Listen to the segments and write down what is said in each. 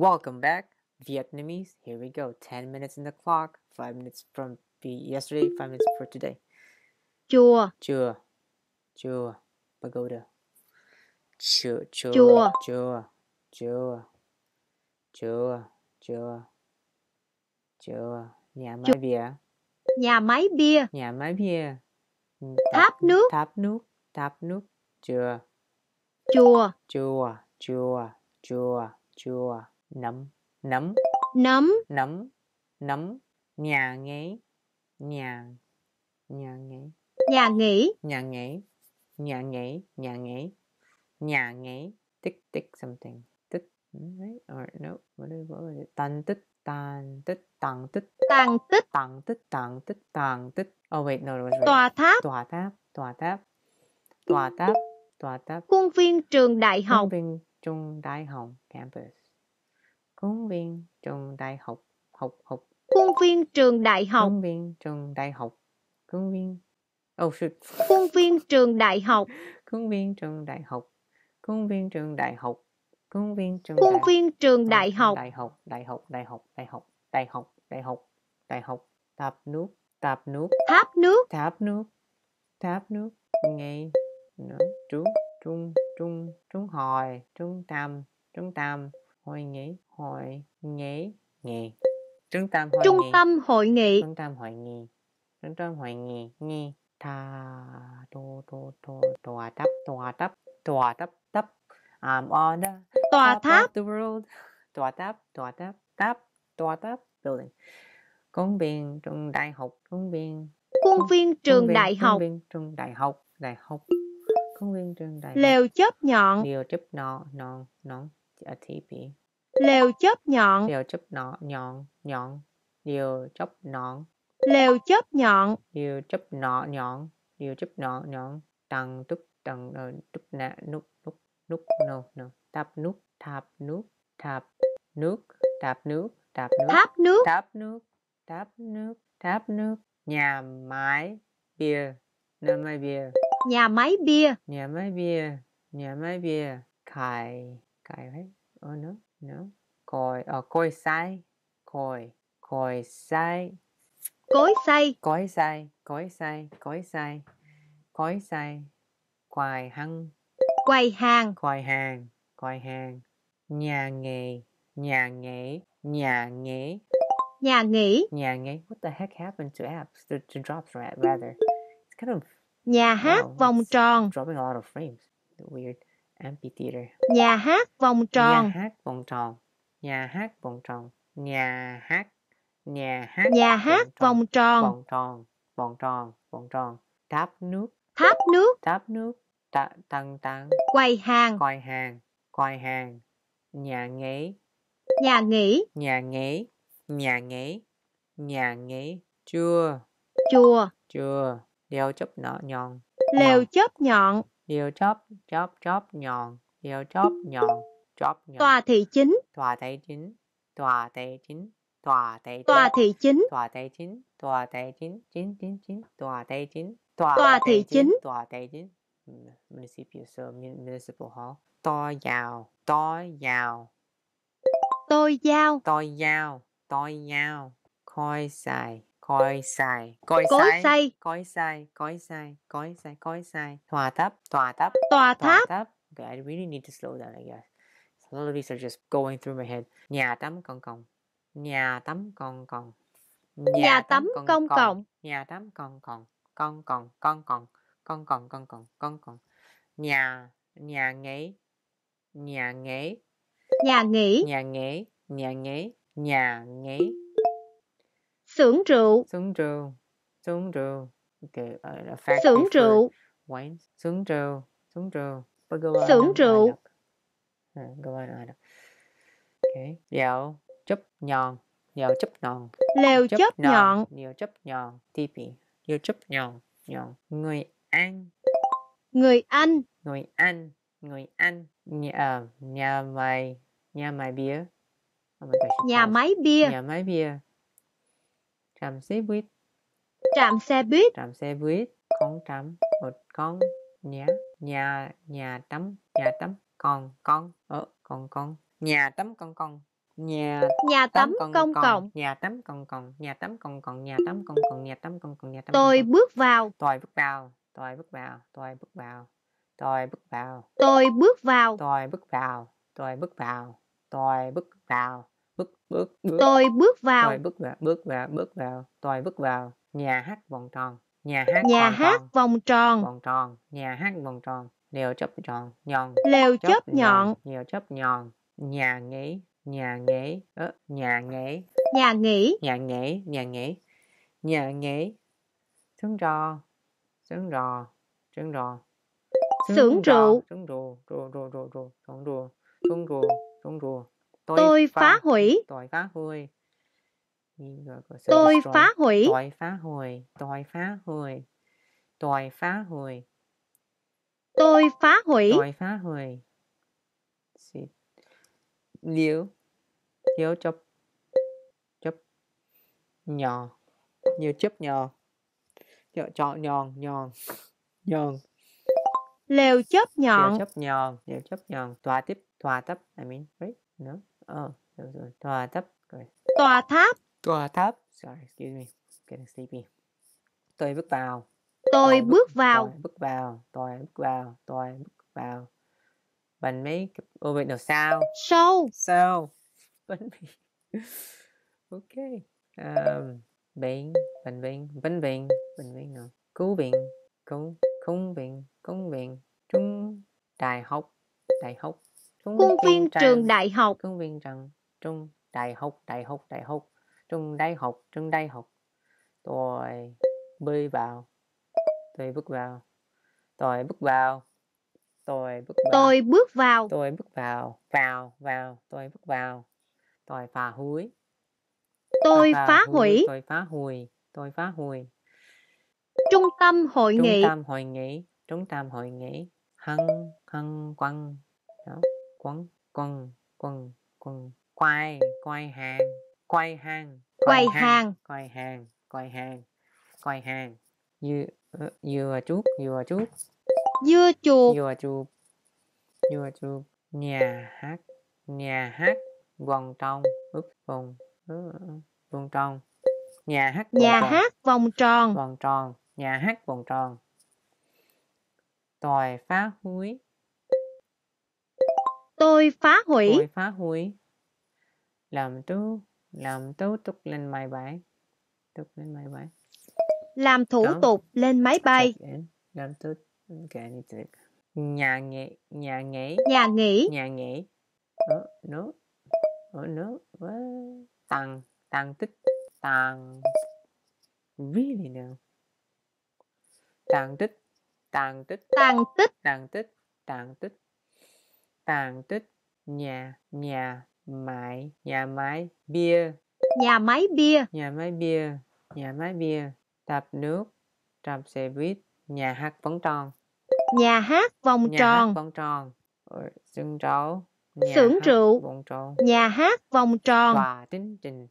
Welcome back, Vietnamese. Here we go. 10 minutes in the clock, 5 minutes from yesterday, 5 minutes for today. Chùa. Chùa. Chùa. Pagoda. Chùa. Chùa. Chùa. Chùa. Chùa. Chùa. Chùa. Chùa. Nhà máy bia. Nhà máy bia. Nhà máy bia. Tháp nước. Tháp nước. Tháp nước. Chùa. Chùa. Chùa. Chùa. Chùa. Chùa. Chùa. nấm nấm nấm nấm nấm nhà nghỉ nhà nhà nghỉ nhà nghỉ nhà nghỉ nhà nghỉ nhà nghỉ nhà nghỉ tích tích something tích right or no whatever what was it tàn tích tàn tích tàn tích tàn tích tàn tích tàn tích tàn tích oh wait no it was right. tòa tháp tòa tháp tòa tháp tòa tháp tòa tháp khuôn viên trường đại học khuôn viên trường đại học campus Huấn viên trường đại học học học. Huấn viên trường đại học. Huấn viên trường đại học. Huấn viên. Oh shit. Huấn viên trường đại học. Huấn viên trường đại học. Huấn viên trường đại học. Huấn viên trường Huấn viên trường đại học. Đại học, đại học, đại học, đại học, đại học, đại học, đại học. Tạp nước, tạp nước. Tháp nước. Tháp nước. Tháp nước. Ngày nữa. Trú, trung, trung, trung hồi, trung tam, trung tam hội nghị hội nghị nghị trung tâm hội trung nghị. tâm hội nghị trung tâm hội nghị trung tâm hội nghị nghị ta tu tu tu tòa tháp tòa tháp tòa tháp tháp I'm on the tòa tháp the world tòa tháp tòa tháp tháp tòa tháp building công viên trường đại học công viên công viên trường đại học công viên trường đại học đại học công viên trường đại học lều chớp nhọn lều chớp nọ nọ nọ a teepee. Lều chớp nhọn. Lều chớp nọ, nhọn, nhọn. Lều chớp nhọn. Lều chớp nhọn. Lều chớp nọ nhọn. Lều chớp nọ nhọn. Tầng túc tầng ờ, túc nạ nút nút nút no no. Tạp nút, thạp nút, thạp nước, tạp nước, tạp nước. Tháp nước. Tháp nước, tháp nước, tháp nước. Nhà máy bia. Nhà máy bia. Nhà máy bia. Nhà máy bia. Nhà máy bia. Khai Kai, right? Oh no, no. Koi, uh, koi sai, koi, koi sai. Koi sai. Koi sai, koi sai, koi sai, koi sai. Quài hăng. quài hàng. quài hàng, quài hàng. Nhà nghề, nhà nghề, nhà nghề. Nhà nghỉ. Nhà nghỉ. What the heck happened to apps? To, to drops, rather. It's kind of... Nhà hát wow, vòng tròn. Dropping a lot of frames. Weird amphitheater nhà hát vòng tròn nhà hát vòng tròn nhà hát vòng tròn nhà hát nhà hát nhà hát vòng tròn vòng tròn vòng tròn vòng tròn tháp nước tháp nước tháp nước tạ tăng tăng quầy hàng quầy hàng quầy hàng nhà nghỉ nhà nghỉ nhà nghỉ nhà nghỉ nhà nghỉ chùa chùa chùa lều chớp nọ nhọn lều chớp nhọn Điều chóp, chóp, chóp nhọn. Điều chóp nhọn. Chóp nhọn. Tòa thị chính. Tòa thị chính. Tòa thị chính. Tòa thị Tòa thị chính. Tòa thị chính. Tòa thị chính. Chín chín chín. Tòa thị chính. Tòa thị chính. Tòa thị chính. Municipal so municipal hall. To giàu. To giàu. Tôi giao. Tôi giao. Tôi giao. Khôi xài coi sai coi sai sai coi sai coi sai coi sai coi sai tòa tháp tòa tháp tòa tháp okay I really need to slow down I guess a lot of these are just going through my head nhà tắm công cộng nhà tắm công cộng nhà tắm công cộng nhà tắm công cộng công cộng công cộng công cộng công cộng công cộng nhà nhà nghỉ nhà nghỉ nhà nghỉ nhà nghỉ nhà nghỉ nhà nghỉ Xưởng rượu. Xưởng rượu. Xưởng rượu. Okay, uh, a fact Xưởng rượu. Wine. Xưởng rượu. Xưởng rượu. Xưởng rượu. Go on, on. Ừ, okay. Dạo chấp nhọn. lèo chấp nhọn. lèo chấp nhọn. Lều chấp nhọn. TP. Lều chấp nhọn. Nhọn. Người ăn. Người ăn. Người ăn. Người ăn. Nhà, ờ, nhà mày. Nhà mày bia. Oh my gosh, nhà máy bia. Nhà máy bia trạm xe buýt trạm xe buýt trạm xe buýt con trạm một con nhà nhà nhà tắm nhà tắm con con ở con con nhà tắm con con nhà nhà tắm công cộng con, nhà tắm công cộng nhà tắm công cộng nhà tắm công cộng nhà tắm công cộng nhà tắm tôi bước vào tôi bước vào tôi bước vào tôi bước vào tôi bước vào tôi bước vào tôi bước vào tôi bước vào tôi bước vào bước bước bước tôi bước vào tôi bước vào bước vào bước vào tôi bước vào nhà hát vòng tròn nhà hát nhà vòng hát tròn. vòng tròn vòng tròn nhà hát vòng tròn lều chớp tròn nhọn lều chớp nhọn lều chớp nhọn nhà nghỉ nhà nghỉ ờ, nhà nghỉ nhà nghỉ nhà nghỉ nhà nghỉ nhà nghỉ trứng rò sướng rò sướng rò sướng rượu sướng rượu rượu rượu rượu rượu trứng rượu trứng rượu trứng rượu Tôi phá hủy. Tôi phá hủy. Tôi phá hủy. Tôi phá hủy. Tôi phá hủy. Tôi phá hủy. Tôi phá hủy. Tôi phá hủy. Liễu. Liễu chấp. Chấp. Nhỏ. Nhiều chấp nhỏ. Chọn chọn nhòn nhòn. Nhòn. Lều chớp nhọn. Lều chớp nhọn. Lều chớp nhọn. Tòa tiếp. Tòa tấp. I mean, right? No ờ rồi rồi tòa tháp rồi tòa tháp tòa tháp sorry excuse me getting sleepy tôi bước vào tôi bước vào tôi bước vào tôi bước vào tôi bước vào bánh mấy ô vậy nào sao sâu sâu bánh mì ok um, bánh bánh bánh bánh bánh bánh bánh nào cứu viện không không viện không viện trung đại học đại học khuôn viên trường đại học khuôn viên trường trung đại học đại học đại học trung đại học trung đại học tôi bơi vào tôi bước vào tôi bước vào tôi bước vào tôi bước vào tôi bước vào vào vào tôi bước vào tôi phá hủy à, tôi phá hủy tôi phá hủy tôi phá hủy trung tâm hội nghị trung tâm hội nghị trung tâm hội nghị hăng hăng quăng đó quấn quần quần quần quay quay hàng quay hàng quay hàng quay hàng quay hàng quay hàng dưa ờ, dưa chuột dưa chuột dưa chuột dưa chuột dưa chuột nhà hát nhà hát vòng tròn ướp vòng ờ, vòng tròn nhà hát nhà hát vòng tròn vòng tròn nhà hát vòng tròn tòi phá húi Tôi phá hủy. Tôi phá hủy. Làm tú, làm tú tục lên máy bay. Tục lên máy bay. Làm thủ Đó. tục lên máy bay. Làm thủ okay, nhà nghỉ nhà nghỉ nhà nghỉ nhà nghỉ ở nước ở nước với tăng tăng tích tăng really no tăng tích tăng tích tăng tích tăng tích tăng tích tàn tích nhà nhà mại nhà máy bia nhà máy bia nhà máy bia nhà máy bia đạp nước đạp xe buýt nhà hát vòng tròn nhà hát vòng nhà tròn hát vòng tròn xương ờ, trấu xưởng rượu vòng tròn nhà hát vòng tròn tòa chính trình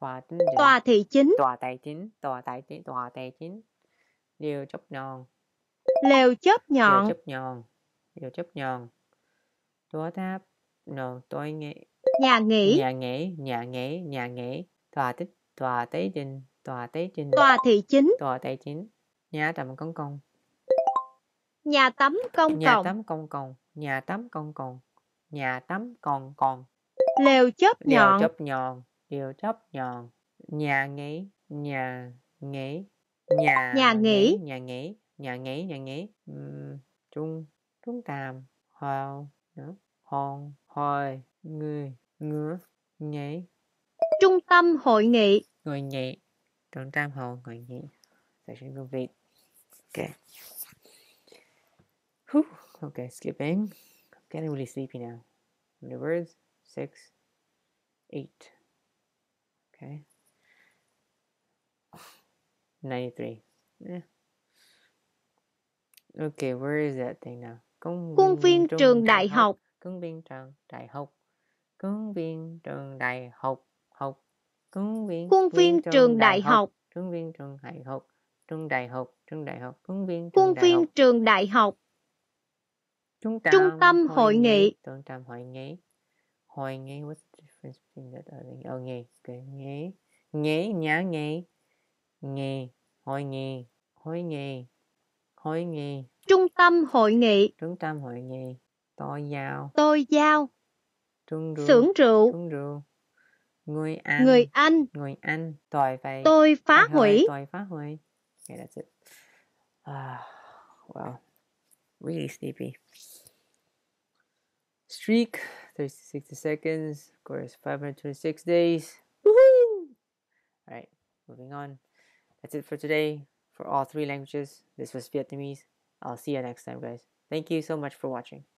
tòa chính trình tòa thị chính tòa tài chính tòa tài chính tòa tài chính điều chấp nhòn lều chớp nhọn lều chớp nhọn lều chớp nhọn đối đáp no tôi nghĩ nhà nghỉ nhà nghỉ nhà nghỉ nhà nghỉ tòa tích tòa tế trình tòa tế trình tòa thị chính tòa thị chính nhà tắm công cộng nhà tắm công nhà tắm công cộng nhà tắm công cộng nhà tắm còn còn lều chớp nhọn lều chớp nhọn lều chớp nhọn nhà nghỉ nhà nghỉ nhà nhà nghỉ nhà nghỉ nhà nghỉ nhà nghỉ trung trung tàm hào Hòn, hòi, người, ngứa, nhảy. Trung tâm hội nghị. Người nhị. Trung tâm hội người nhị. Section của Việt. Okay. Whew. Okay, skipping. I'm getting really sleepy now. The words six, eight. Okay. 93. Yeah. Okay, where is that thing now? Khuôn viên trường đại học. Khuôn viên trường đại học. Khuôn viên trường đại học. Học. Khuôn viên Khuôn viên trường đại học. Khuôn viên trường đại học. Trường đại học, trường đại học, khuôn viên Khuôn viên trường đại học. Trung tâm, hội nghị. Trung tâm hội nghị. Hội nghị what's the difference between that ở đây? Ờ nghị, nghị. Nghị nhã nghị. Nghị, hội nghị, hội nghị, hội nghị. Trung tâm hội nghị. Trung tâm hội nghị. Tôi giao. Tôi giao. Trung rượu. Xưởng rượu. Trung rượu. Người Anh. Người Anh. Người Anh. Tôi phải. Tôi phá hủy. Tôi phá hủy. Okay, that's it. Uh, wow. Really sleepy. Streak. 60 seconds. Of course, 526 days. Woohoo! All right, moving on. That's it for today for all three languages. This was Vietnamese. I'll see you next time, guys. Thank you so much for watching.